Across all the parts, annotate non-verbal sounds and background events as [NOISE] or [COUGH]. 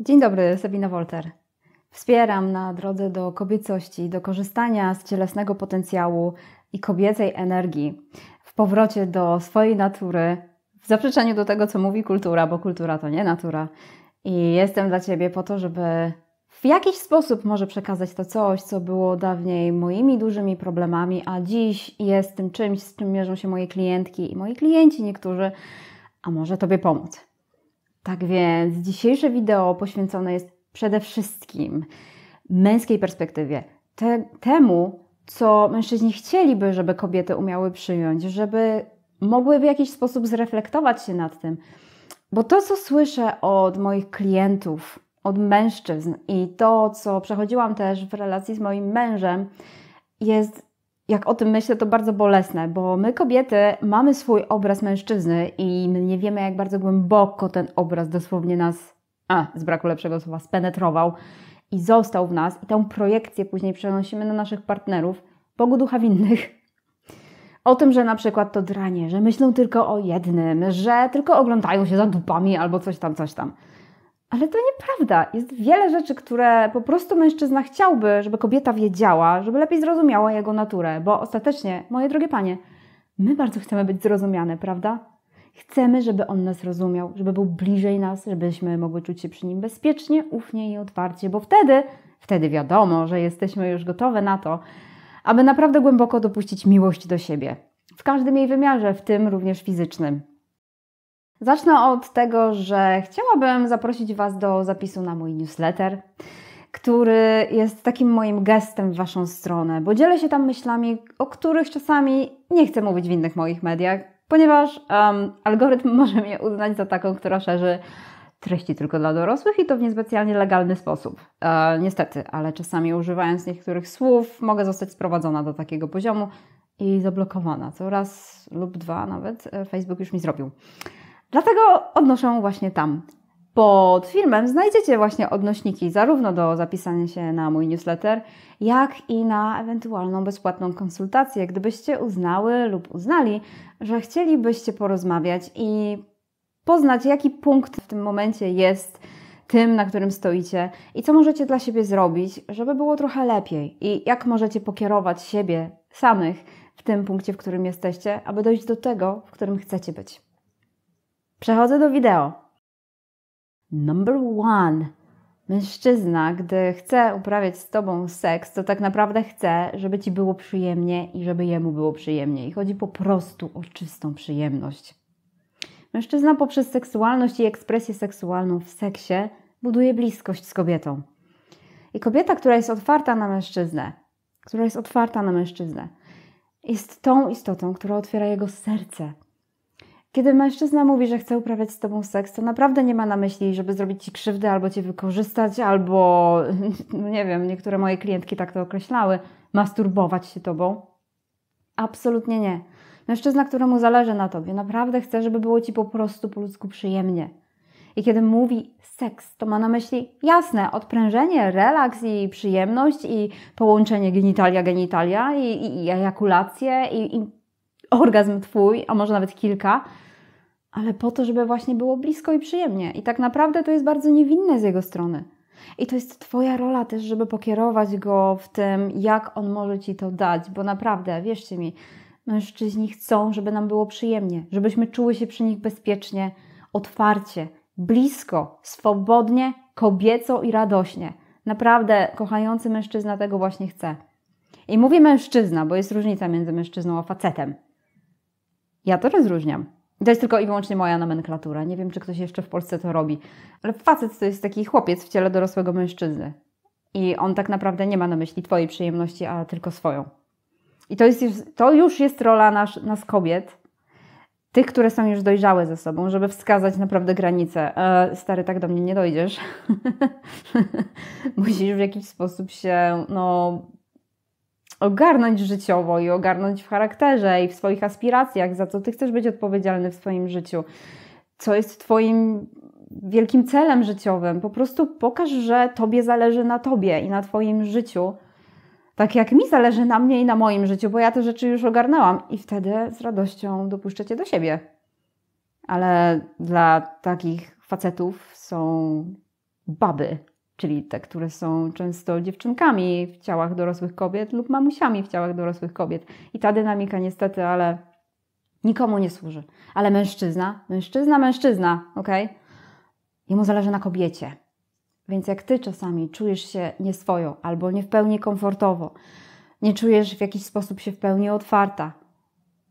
Dzień dobry, Sabina Wolter. Wspieram na drodze do kobiecości, do korzystania z cielesnego potencjału i kobiecej energii, w powrocie do swojej natury, w zaprzeczeniu do tego, co mówi kultura, bo kultura to nie natura. I jestem dla Ciebie po to, żeby w jakiś sposób może przekazać to coś, co było dawniej moimi dużymi problemami, a dziś jest tym czymś, z czym mierzą się moje klientki i moi klienci niektórzy, a może Tobie pomóc. Tak więc dzisiejsze wideo poświęcone jest przede wszystkim męskiej perspektywie, te, temu, co mężczyźni chcieliby, żeby kobiety umiały przyjąć, żeby mogły w jakiś sposób zreflektować się nad tym. Bo to, co słyszę od moich klientów, od mężczyzn i to, co przechodziłam też w relacji z moim mężem, jest jak o tym myślę, to bardzo bolesne, bo my kobiety mamy swój obraz mężczyzny i my nie wiemy, jak bardzo głęboko ten obraz dosłownie nas, a, z braku lepszego słowa, spenetrował i został w nas. I tę projekcję później przenosimy na naszych partnerów, Bogu ducha winnych. O tym, że na przykład to dranie, że myślą tylko o jednym, że tylko oglądają się za dupami albo coś tam, coś tam. Ale to nieprawda. Jest wiele rzeczy, które po prostu mężczyzna chciałby, żeby kobieta wiedziała, żeby lepiej zrozumiała jego naturę, bo ostatecznie, moje drogie panie, my bardzo chcemy być zrozumiane, prawda? Chcemy, żeby on nas rozumiał, żeby był bliżej nas, żebyśmy mogły czuć się przy nim bezpiecznie, ufnie i otwarcie, bo wtedy, wtedy wiadomo, że jesteśmy już gotowe na to, aby naprawdę głęboko dopuścić miłość do siebie. W każdym jej wymiarze, w tym również fizycznym. Zacznę od tego, że chciałabym zaprosić Was do zapisu na mój newsletter, który jest takim moim gestem w Waszą stronę, bo dzielę się tam myślami, o których czasami nie chcę mówić w innych moich mediach, ponieważ um, algorytm [LAUGHS] może mnie uznać za taką, która szerzy treści tylko dla dorosłych i to w niespecjalnie legalny sposób. E, niestety, ale czasami używając niektórych słów, mogę zostać sprowadzona do takiego poziomu i zablokowana. Co raz lub dwa nawet e, Facebook już mi zrobił. Dlatego odnoszę właśnie tam. Pod filmem znajdziecie właśnie odnośniki zarówno do zapisania się na mój newsletter, jak i na ewentualną bezpłatną konsultację, gdybyście uznały lub uznali, że chcielibyście porozmawiać i poznać, jaki punkt w tym momencie jest tym, na którym stoicie i co możecie dla siebie zrobić, żeby było trochę lepiej i jak możecie pokierować siebie samych w tym punkcie, w którym jesteście, aby dojść do tego, w którym chcecie być. Przechodzę do wideo. Number one. Mężczyzna, gdy chce uprawiać z tobą seks, to tak naprawdę chce, żeby ci było przyjemnie i żeby jemu było przyjemnie. I chodzi po prostu o czystą przyjemność. Mężczyzna poprzez seksualność i ekspresję seksualną w seksie buduje bliskość z kobietą. I kobieta, która jest otwarta na mężczyznę, która jest otwarta na mężczyznę, jest tą istotą, która otwiera jego serce, kiedy mężczyzna mówi, że chce uprawiać z tobą seks, to naprawdę nie ma na myśli, żeby zrobić ci krzywdę albo cię wykorzystać, albo [LAUGHS] nie wiem, niektóre moje klientki tak to określały, masturbować się tobą. Absolutnie nie. Mężczyzna, któremu zależy na tobie, naprawdę chce, żeby było ci po prostu po ludzku przyjemnie. I kiedy mówi seks, to ma na myśli jasne, odprężenie, relaks i przyjemność i połączenie genitalia-genitalia i, i, i ejakulację i, i orgazm twój, a może nawet kilka – ale po to, żeby właśnie było blisko i przyjemnie. I tak naprawdę to jest bardzo niewinne z jego strony. I to jest Twoja rola też, żeby pokierować go w tym, jak on może Ci to dać, bo naprawdę, wierzcie mi, mężczyźni chcą, żeby nam było przyjemnie, żebyśmy czuły się przy nich bezpiecznie, otwarcie, blisko, swobodnie, kobieco i radośnie. Naprawdę, kochający mężczyzna tego właśnie chce. I mówię mężczyzna, bo jest różnica między mężczyzną a facetem. Ja to rozróżniam. To jest tylko i wyłącznie moja nomenklatura. Nie wiem, czy ktoś jeszcze w Polsce to robi. Ale facet to jest taki chłopiec w ciele dorosłego mężczyzny. I on tak naprawdę nie ma na myśli Twojej przyjemności, a tylko swoją. I to, jest, już, to już jest rola nas, nas kobiet, tych, które są już dojrzałe ze sobą, żeby wskazać naprawdę granice. E, stary, tak do mnie nie dojdziesz. [LAUGHS] Musisz w jakiś sposób się no, ogarnąć życiowo i ogarnąć w charakterze i w swoich aspiracjach, za co ty chcesz być odpowiedzialny w swoim życiu, co jest twoim wielkim celem życiowym. Po prostu pokaż, że tobie zależy na tobie i na twoim życiu, tak jak mi zależy na mnie i na moim życiu, bo ja te rzeczy już ogarnęłam i wtedy z radością dopuszczę cię do siebie. Ale dla takich facetów są baby czyli te, które są często dziewczynkami w ciałach dorosłych kobiet lub mamusiami w ciałach dorosłych kobiet. I ta dynamika niestety, ale nikomu nie służy. Ale mężczyzna, mężczyzna, mężczyzna, ok? Jemu zależy na kobiecie. Więc jak ty czasami czujesz się nieswojo albo nie w pełni komfortowo, nie czujesz w jakiś sposób się w pełni otwarta,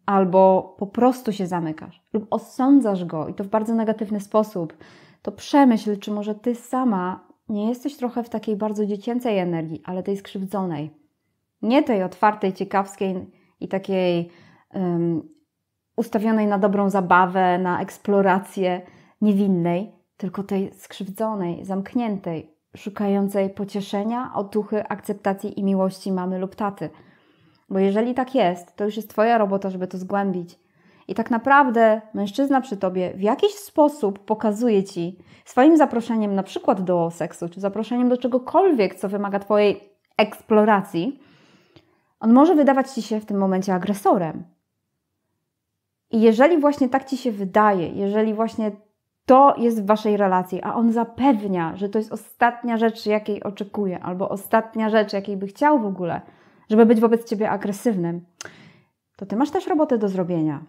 albo po prostu się zamykasz, lub osądzasz go i to w bardzo negatywny sposób, to przemyśl, czy może ty sama nie jesteś trochę w takiej bardzo dziecięcej energii, ale tej skrzywdzonej. Nie tej otwartej, ciekawskiej i takiej um, ustawionej na dobrą zabawę, na eksplorację niewinnej, tylko tej skrzywdzonej, zamkniętej, szukającej pocieszenia, otuchy, akceptacji i miłości mamy lub taty. Bo jeżeli tak jest, to już jest Twoja robota, żeby to zgłębić i tak naprawdę mężczyzna przy tobie w jakiś sposób pokazuje ci swoim zaproszeniem, na przykład do seksu, czy zaproszeniem do czegokolwiek, co wymaga twojej eksploracji, on może wydawać ci się w tym momencie agresorem. I jeżeli właśnie tak ci się wydaje, jeżeli właśnie to jest w waszej relacji, a on zapewnia, że to jest ostatnia rzecz, jakiej oczekuje, albo ostatnia rzecz, jakiej by chciał w ogóle, żeby być wobec ciebie agresywnym, to ty masz też robotę do zrobienia.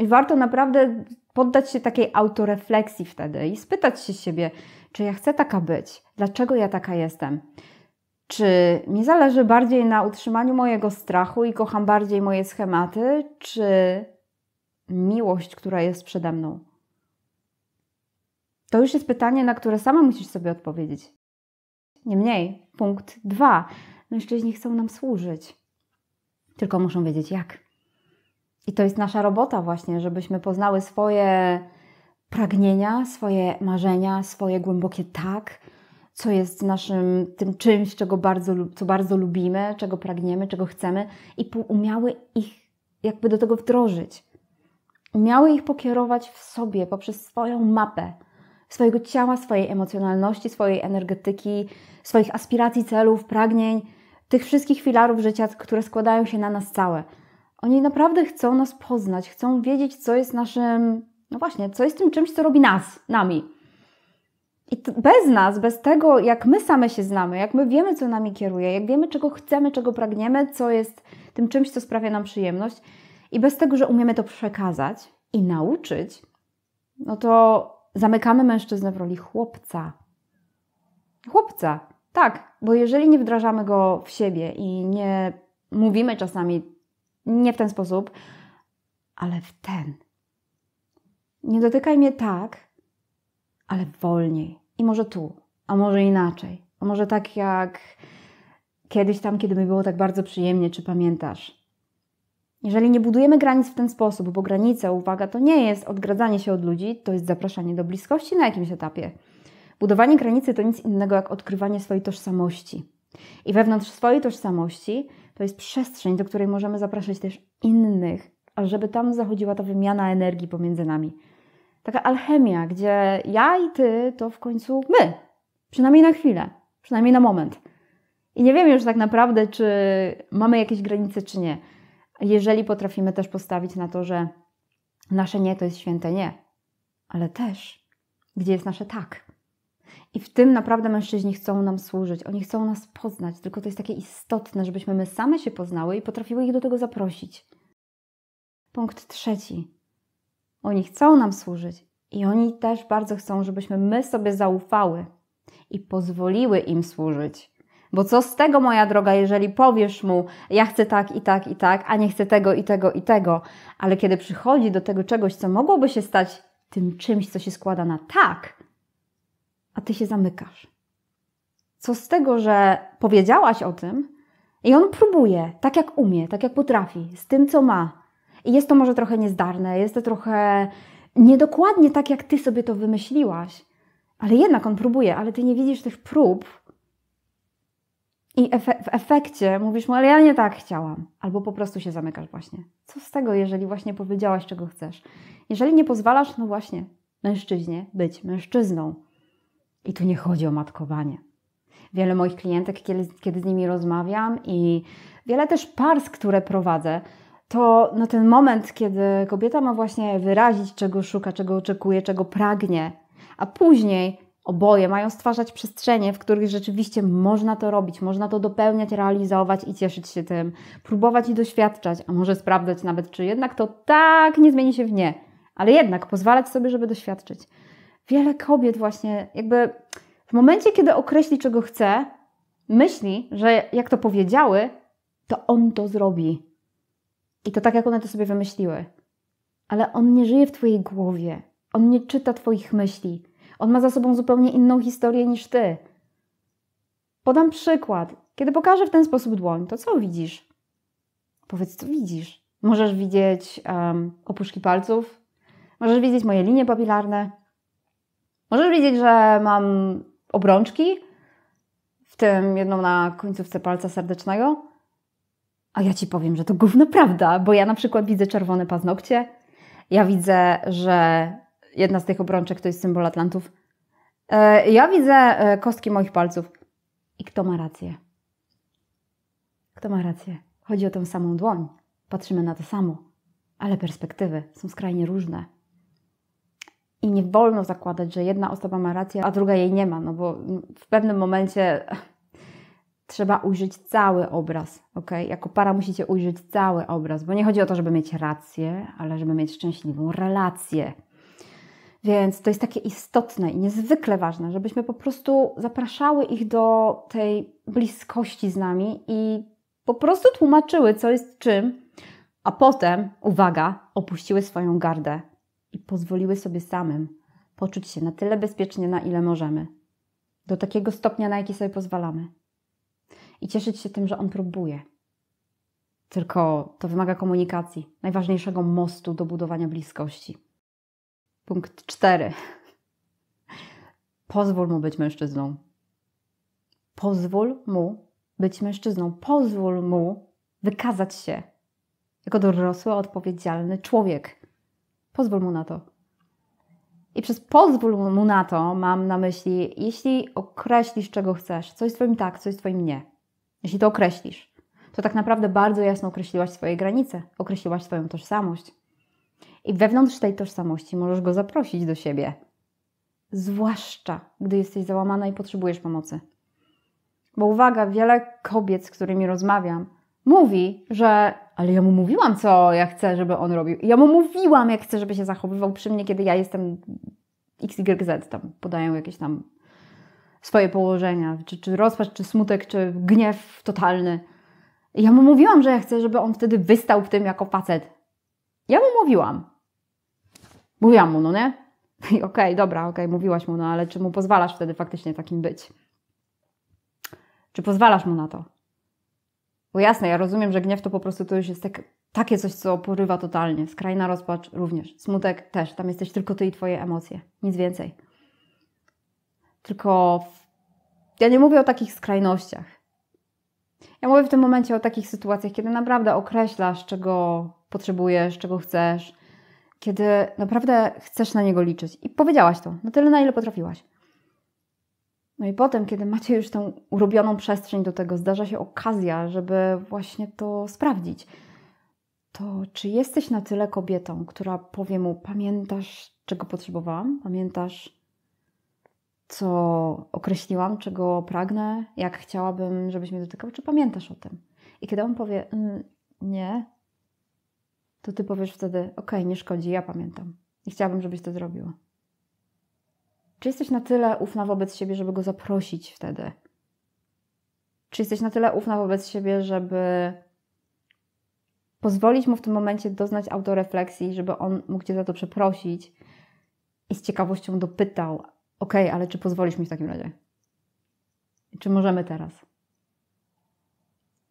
I warto naprawdę poddać się takiej autorefleksji wtedy i spytać się siebie, czy ja chcę taka być, dlaczego ja taka jestem. Czy mi zależy bardziej na utrzymaniu mojego strachu i kocham bardziej moje schematy, czy miłość, która jest przede mną? To już jest pytanie, na które sama musisz sobie odpowiedzieć. Niemniej, punkt dwa. Mężczyźni chcą nam służyć, tylko muszą wiedzieć jak. I to jest nasza robota właśnie, żebyśmy poznały swoje pragnienia, swoje marzenia, swoje głębokie tak, co jest naszym tym czymś, czego bardzo, co bardzo lubimy, czego pragniemy, czego chcemy i umiały ich jakby do tego wdrożyć. Umiały ich pokierować w sobie poprzez swoją mapę swojego ciała, swojej emocjonalności, swojej energetyki, swoich aspiracji, celów, pragnień, tych wszystkich filarów życia, które składają się na nas całe – oni naprawdę chcą nas poznać, chcą wiedzieć, co jest naszym, no właśnie, co jest tym czymś, co robi nas, nami. I bez nas, bez tego, jak my same się znamy, jak my wiemy, co nami kieruje, jak wiemy, czego chcemy, czego pragniemy, co jest tym czymś, co sprawia nam przyjemność, i bez tego, że umiemy to przekazać i nauczyć, no to zamykamy mężczyznę w roli chłopca. Chłopca, tak, bo jeżeli nie wdrażamy go w siebie i nie mówimy czasami nie w ten sposób, ale w ten. Nie dotykaj mnie tak, ale wolniej. I może tu, a może inaczej. A może tak jak kiedyś tam, kiedy mi było tak bardzo przyjemnie, czy pamiętasz? Jeżeli nie budujemy granic w ten sposób, bo granice, uwaga, to nie jest odgradzanie się od ludzi, to jest zapraszanie do bliskości na jakimś etapie. Budowanie granicy to nic innego jak odkrywanie swojej tożsamości. I wewnątrz swojej tożsamości to jest przestrzeń, do której możemy zapraszać też innych, a żeby tam zachodziła ta wymiana energii pomiędzy nami. Taka alchemia, gdzie ja i ty to w końcu my, przynajmniej na chwilę, przynajmniej na moment. I nie wiemy już tak naprawdę, czy mamy jakieś granice, czy nie. Jeżeli potrafimy też postawić na to, że nasze nie to jest święte nie, ale też, gdzie jest nasze tak. I w tym naprawdę mężczyźni chcą nam służyć, oni chcą nas poznać, tylko to jest takie istotne, żebyśmy my same się poznały i potrafiły ich do tego zaprosić. Punkt trzeci. Oni chcą nam służyć i oni też bardzo chcą, żebyśmy my sobie zaufały i pozwoliły im służyć. Bo co z tego, moja droga, jeżeli powiesz mu, ja chcę tak i tak i tak, a nie chcę tego i tego i tego, ale kiedy przychodzi do tego czegoś, co mogłoby się stać tym czymś, co się składa na tak, a ty się zamykasz. Co z tego, że powiedziałaś o tym i on próbuje, tak jak umie, tak jak potrafi, z tym, co ma. I jest to może trochę niezdarne, jest to trochę niedokładnie tak, jak ty sobie to wymyśliłaś, ale jednak on próbuje, ale ty nie widzisz tych prób. I efe w efekcie mówisz mu, ale ja nie tak chciałam. Albo po prostu się zamykasz właśnie. Co z tego, jeżeli właśnie powiedziałaś, czego chcesz? Jeżeli nie pozwalasz, no właśnie, mężczyźnie być mężczyzną. I tu nie chodzi o matkowanie. Wiele moich klientek, kiedy, kiedy z nimi rozmawiam i wiele też parsk, które prowadzę, to no, ten moment, kiedy kobieta ma właśnie wyrazić, czego szuka, czego oczekuje, czego pragnie, a później oboje mają stwarzać przestrzenie, w których rzeczywiście można to robić, można to dopełniać, realizować i cieszyć się tym, próbować i doświadczać, a może sprawdzać nawet, czy jednak to tak nie zmieni się w nie, ale jednak pozwalać sobie, żeby doświadczyć wiele kobiet właśnie jakby w momencie, kiedy określi, czego chce, myśli, że jak to powiedziały, to on to zrobi. I to tak, jak one to sobie wymyśliły. Ale on nie żyje w Twojej głowie. On nie czyta Twoich myśli. On ma za sobą zupełnie inną historię niż Ty. Podam przykład. Kiedy pokażę w ten sposób dłoń, to co widzisz? Powiedz, co widzisz. Możesz widzieć um, opuszki palców, możesz widzieć moje linie papilarne, Możesz widzieć, że mam obrączki, w tym jedną na końcówce palca serdecznego. A ja ci powiem, że to gówno prawda, bo ja na przykład widzę czerwone paznokcie. Ja widzę, że jedna z tych obrączek to jest symbol Atlantów. E, ja widzę e, kostki moich palców. I kto ma rację? Kto ma rację? Chodzi o tę samą dłoń. Patrzymy na to samo, ale perspektywy są skrajnie różne. I nie wolno zakładać, że jedna osoba ma rację, a druga jej nie ma, no bo w pewnym momencie [LAUGHS] trzeba ujrzeć cały obraz, ok? Jako para musicie ujrzeć cały obraz, bo nie chodzi o to, żeby mieć rację, ale żeby mieć szczęśliwą relację. Więc to jest takie istotne i niezwykle ważne, żebyśmy po prostu zapraszały ich do tej bliskości z nami i po prostu tłumaczyły, co jest czym, a potem, uwaga, opuściły swoją gardę pozwoliły sobie samym poczuć się na tyle bezpiecznie, na ile możemy, do takiego stopnia, na jaki sobie pozwalamy. I cieszyć się tym, że on próbuje. Tylko to wymaga komunikacji, najważniejszego mostu do budowania bliskości. Punkt cztery. Pozwól mu być mężczyzną. Pozwól mu być mężczyzną. Pozwól mu wykazać się jako dorosły, odpowiedzialny człowiek. Pozwól mu na to. I przez pozwól mu na to mam na myśli, jeśli określisz, czego chcesz, coś Twoim tak, coś Twoim nie. Jeśli to określisz, to tak naprawdę bardzo jasno określiłaś swoje granice, określiłaś swoją tożsamość. I wewnątrz tej tożsamości możesz go zaprosić do siebie. Zwłaszcza, gdy jesteś załamana i potrzebujesz pomocy. Bo uwaga, wiele kobiet, z którymi rozmawiam, mówi, że ale ja mu mówiłam, co ja chcę, żeby on robił. Ja mu mówiłam, jak chcę, żeby się zachowywał przy mnie, kiedy ja jestem XYZ, tam podają jakieś tam swoje położenia, czy, czy rozpacz, czy smutek, czy gniew totalny. Ja mu mówiłam, że ja chcę, żeby on wtedy wystał w tym jako facet. Ja mu mówiłam. Mówiłam mu, no nie? I okej, okay, dobra, okej, okay, mówiłaś mu, no ale czy mu pozwalasz wtedy faktycznie takim być? Czy pozwalasz mu na to? Bo jasne, ja rozumiem, że gniew to po prostu to już jest tak, takie coś, co porywa totalnie. Skrajna rozpacz również. Smutek też. Tam jesteś tylko ty i twoje emocje. Nic więcej. Tylko ja nie mówię o takich skrajnościach. Ja mówię w tym momencie o takich sytuacjach, kiedy naprawdę określasz, czego potrzebujesz, czego chcesz, kiedy naprawdę chcesz na niego liczyć. I powiedziałaś to na tyle, na ile potrafiłaś. No i potem, kiedy macie już tą urobioną przestrzeń do tego, zdarza się okazja, żeby właśnie to sprawdzić. To czy jesteś na tyle kobietą, która powie mu: Pamiętasz, czego potrzebowałam? Pamiętasz, co określiłam, czego pragnę, jak chciałabym, żebyś mnie dotykał? Czy pamiętasz o tym? I kiedy on powie: mm, Nie, to ty powiesz wtedy: Okej, okay, nie szkodzi, ja pamiętam. I chciałabym, żebyś to zrobiła. Czy jesteś na tyle ufna wobec siebie, żeby go zaprosić wtedy? Czy jesteś na tyle ufna wobec siebie, żeby pozwolić mu w tym momencie doznać autorefleksji, żeby on mógł Cię za to przeprosić i z ciekawością dopytał: OK, ale czy pozwolisz mi w takim razie? Czy możemy teraz?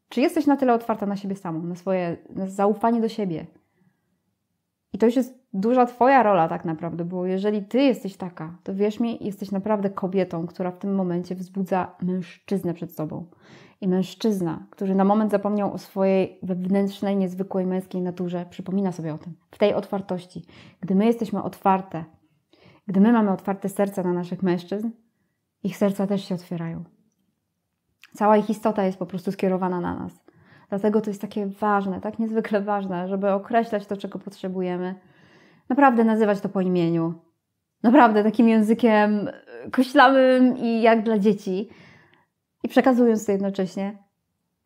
Czy jesteś na tyle otwarta na siebie samą, na swoje na zaufanie do siebie? I to już jest duża Twoja rola tak naprawdę, bo jeżeli Ty jesteś taka, to wierz mi, jesteś naprawdę kobietą, która w tym momencie wzbudza mężczyznę przed sobą. I mężczyzna, który na moment zapomniał o swojej wewnętrznej, niezwykłej męskiej naturze, przypomina sobie o tym, w tej otwartości. Gdy my jesteśmy otwarte, gdy my mamy otwarte serca na naszych mężczyzn, ich serca też się otwierają. Cała ich istota jest po prostu skierowana na nas. Dlatego to jest takie ważne, tak niezwykle ważne, żeby określać to, czego potrzebujemy, naprawdę nazywać to po imieniu. Naprawdę takim językiem e, koślawym i jak dla dzieci. I przekazując to jednocześnie,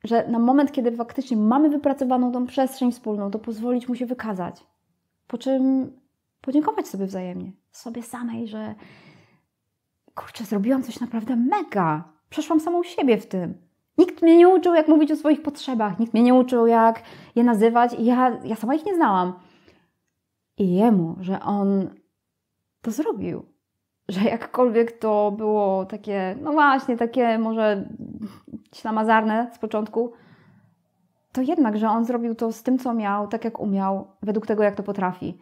że na moment, kiedy faktycznie mamy wypracowaną tą przestrzeń wspólną, to pozwolić mu się wykazać. Po czym podziękować sobie wzajemnie, sobie samej, że kurczę, zrobiłam coś naprawdę mega. Przeszłam samą siebie w tym. Nikt mnie nie uczył, jak mówić o swoich potrzebach, nikt mnie nie uczył, jak je nazywać, i ja, ja sama ich nie znałam i jemu, że on to zrobił. Że jakkolwiek to było takie, no właśnie, takie może ślamazarne z początku, to jednak, że on zrobił to z tym, co miał, tak jak umiał, według tego, jak to potrafi.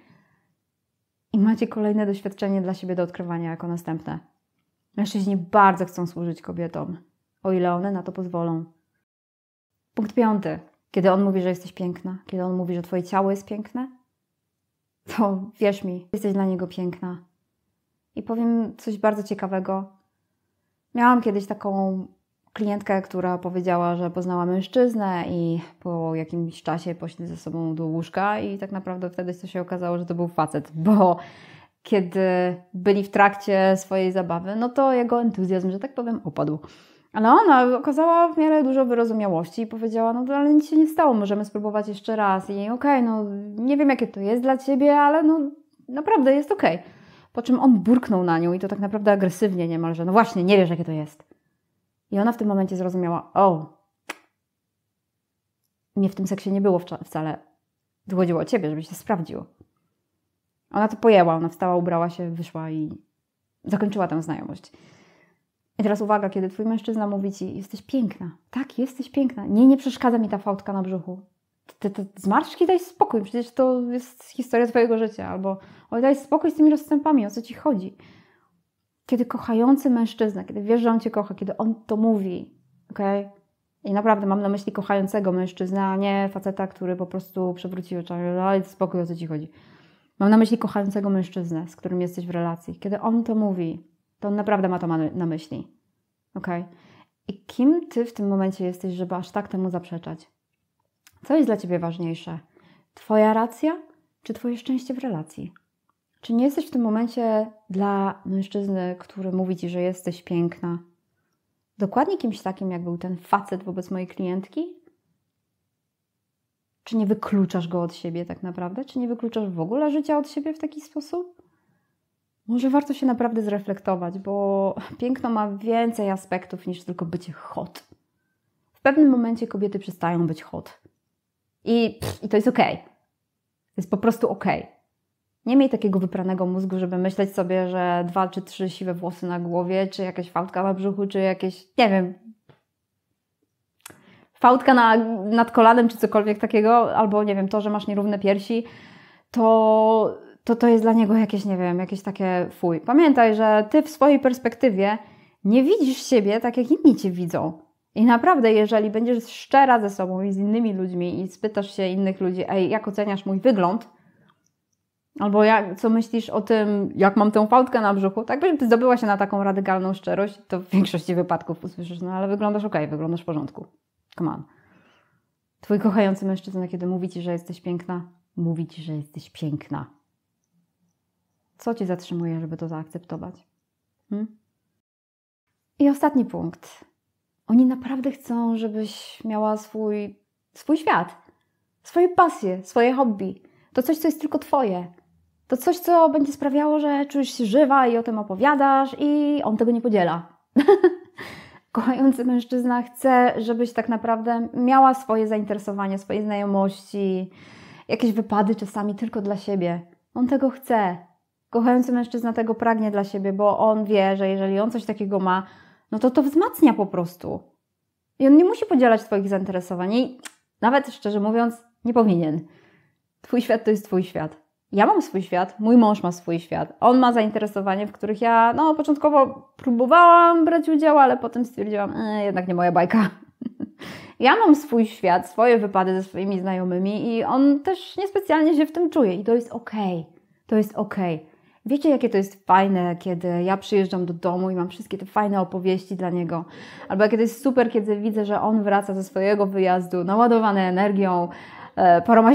I macie kolejne doświadczenie dla siebie do odkrywania jako następne. Mężczyźni bardzo chcą służyć kobietom, o ile one na to pozwolą. Punkt piąty. Kiedy on mówi, że jesteś piękna, kiedy on mówi, że twoje ciało jest piękne, to wierz mi, jesteś dla niego piękna. I powiem coś bardzo ciekawego. Miałam kiedyś taką klientkę, która powiedziała, że poznała mężczyznę i po jakimś czasie poszli ze sobą do łóżka i tak naprawdę wtedy to się okazało, że to był facet, bo kiedy byli w trakcie swojej zabawy, no to jego entuzjazm, że tak powiem, opadł. Ale ona okazała w miarę dużo wyrozumiałości i powiedziała, no ale nic się nie stało, możemy spróbować jeszcze raz. I okej, okay, no nie wiem jakie to jest dla Ciebie, ale no naprawdę jest okej. Okay. Po czym on burknął na nią i to tak naprawdę agresywnie niemalże. No właśnie, nie wiesz jakie to jest. I ona w tym momencie zrozumiała, o, nie w tym seksie nie było wcale. Dochodziło o Ciebie, żebyś to sprawdził. Ona to pojęła, ona wstała, ubrała się, wyszła i zakończyła tę znajomość. I teraz uwaga, kiedy twój mężczyzna mówi ci, jesteś piękna, tak, jesteś piękna, nie, nie przeszkadza mi ta fałdka na brzuchu. Ty, ty, ty zmarszczki daj spokój, przecież to jest historia twojego życia, albo oj, daj spokój z tymi rozstępami, o co ci chodzi. Kiedy kochający mężczyzna, kiedy wiesz, że on cię kocha, kiedy on to mówi, okej, okay? I naprawdę mam na myśli kochającego mężczyzna, nie faceta, który po prostu przewrócił oczami, ale spokój, o co ci chodzi. Mam na myśli kochającego mężczyznę, z którym jesteś w relacji. Kiedy on to mówi, to on naprawdę ma to na myśli. ok? I kim ty w tym momencie jesteś, żeby aż tak temu zaprzeczać? Co jest dla ciebie ważniejsze? Twoja racja czy twoje szczęście w relacji? Czy nie jesteś w tym momencie dla mężczyzny, który mówi ci, że jesteś piękna, dokładnie kimś takim, jak był ten facet wobec mojej klientki? Czy nie wykluczasz go od siebie tak naprawdę? Czy nie wykluczasz w ogóle życia od siebie w taki sposób? Może warto się naprawdę zreflektować, bo piękno ma więcej aspektów niż tylko bycie hot. W pewnym momencie kobiety przestają być hot. I, pff, i to jest okej. Okay. To jest po prostu okej. Okay. Nie miej takiego wypranego mózgu, żeby myśleć sobie, że dwa czy trzy siwe włosy na głowie, czy jakaś fałdka na brzuchu, czy jakieś, nie wiem, fałdka na, nad kolanem, czy cokolwiek takiego, albo nie wiem, to, że masz nierówne piersi, to to to jest dla niego jakieś, nie wiem, jakieś takie fuj. Pamiętaj, że ty w swojej perspektywie nie widzisz siebie tak, jak inni cię widzą. I naprawdę, jeżeli będziesz szczera ze sobą i z innymi ludźmi i spytasz się innych ludzi, ej, jak oceniasz mój wygląd, albo jak, co myślisz o tym, jak mam tę pałtkę na brzuchu, tak byś zdobyła się na taką radykalną szczerość, to w większości wypadków usłyszysz, no ale wyglądasz ok, wyglądasz w porządku. Come on. Twój kochający mężczyzna, kiedy mówi ci, że jesteś piękna, mówi ci, że jesteś piękna. Co cię zatrzymuje, żeby to zaakceptować? Hmm? I ostatni punkt. Oni naprawdę chcą, żebyś miała swój, swój świat, swoje pasje, swoje hobby. To coś, co jest tylko twoje. To coś, co będzie sprawiało, że czujesz się żywa i o tym opowiadasz, i on tego nie podziela. [LAUGHS] Kochający mężczyzna chce, żebyś tak naprawdę miała swoje zainteresowania, swoje znajomości, jakieś wypady czasami tylko dla siebie. On tego chce kochający mężczyzna tego pragnie dla siebie, bo on wie, że jeżeli on coś takiego ma, no to to wzmacnia po prostu. I on nie musi podzielać Twoich zainteresowań. I nawet szczerze mówiąc, nie powinien. Twój świat to jest Twój świat. Ja mam swój świat, mój mąż ma swój świat. On ma zainteresowanie, w których ja, no, początkowo próbowałam brać udział, ale potem stwierdziłam, e, jednak nie moja bajka. [LAUGHS] ja mam swój świat, swoje wypady ze swoimi znajomymi i on też niespecjalnie się w tym czuje. I to jest okej. Okay. To jest okej. Okay. Wiecie, jakie to jest fajne, kiedy ja przyjeżdżam do domu i mam wszystkie te fajne opowieści dla niego. Albo kiedy jest super, kiedy widzę, że on wraca ze swojego wyjazdu naładowany energią, e, paroma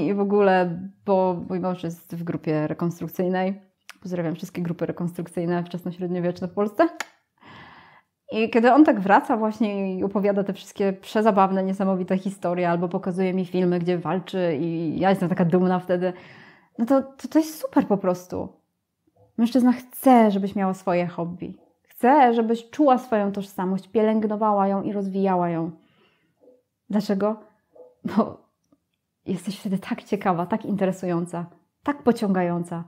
i w ogóle, bo mój mąż jest w grupie rekonstrukcyjnej. Pozdrawiam wszystkie grupy rekonstrukcyjne wczesnośredniowieczne w Polsce. I kiedy on tak wraca właśnie i opowiada te wszystkie przezabawne, niesamowite historie, albo pokazuje mi filmy, gdzie walczy i ja jestem taka dumna wtedy, no to, to, to jest super po prostu. Mężczyzna chce, żebyś miała swoje hobby. Chce, żebyś czuła swoją tożsamość, pielęgnowała ją i rozwijała ją. Dlaczego? Bo jesteś wtedy tak ciekawa, tak interesująca, tak pociągająca.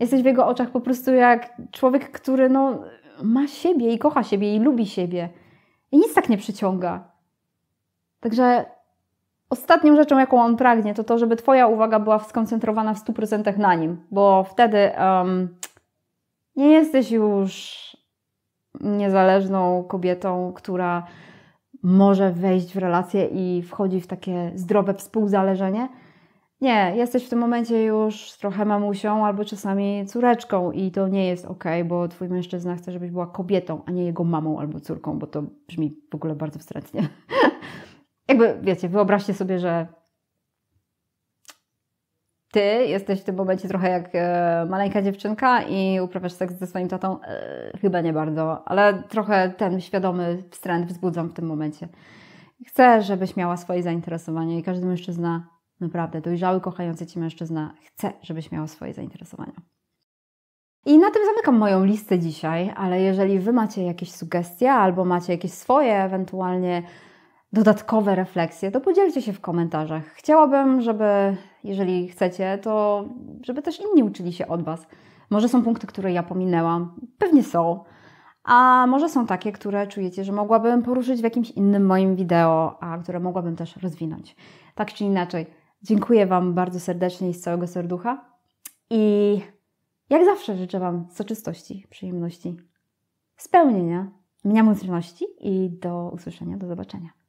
Jesteś w jego oczach po prostu jak człowiek, który no, ma siebie i kocha siebie i lubi siebie. I nic tak nie przyciąga. Także Ostatnią rzeczą, jaką on pragnie, to to, żeby Twoja uwaga była skoncentrowana w 100% na nim, bo wtedy um, nie jesteś już niezależną kobietą, która może wejść w relację i wchodzi w takie zdrowe współzależenie. Nie, jesteś w tym momencie już trochę mamusią albo czasami córeczką i to nie jest ok, bo twój mężczyzna chce, żebyś była kobietą, a nie jego mamą albo córką, bo to brzmi w ogóle bardzo wstrętnie. [LAUGHS] jakby wiecie, wyobraźcie sobie, że ty jesteś w tym momencie trochę jak e, maleńka dziewczynka i uprawiasz seks ze swoim tatą. E, chyba nie bardzo, ale trochę ten świadomy wstręt wzbudzam w tym momencie. Chcę, żebyś miała swoje zainteresowania i każdy mężczyzna, naprawdę dojrzały, kochający ci mężczyzna, chce, żebyś miała swoje zainteresowania. I na tym zamykam moją listę dzisiaj, ale jeżeli wy macie jakieś sugestie albo macie jakieś swoje ewentualnie dodatkowe refleksje, to podzielcie się w komentarzach. Chciałabym, żeby, jeżeli chcecie, to żeby też inni uczyli się od Was. Może są punkty, które ja pominęłam, pewnie są, a może są takie, które czujecie, że mogłabym poruszyć w jakimś innym moim wideo, a które mogłabym też rozwinąć. Tak czy inaczej, dziękuję Wam bardzo serdecznie i z całego serducha i jak zawsze życzę Wam soczystości, przyjemności, spełnienia, mniamutrności i do usłyszenia, do zobaczenia.